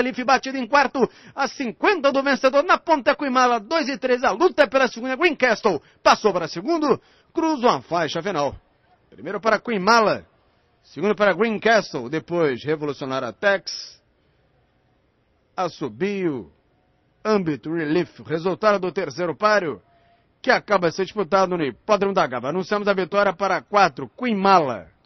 Tenerife batido em quarto, a 50 do vencedor na ponta Cuimala, 2 e 3, a luta é pela segunda, Greencastle passou para segundo, cruzou a faixa final. Primeiro para Cuimala, segundo para Greencastle, depois a Tex, Assobio, âmbito, relief, resultado do terceiro páreo, que acaba de ser disputado no né? Hipódromo da Gaba. Anunciamos a vitória para 4, Queen Mala.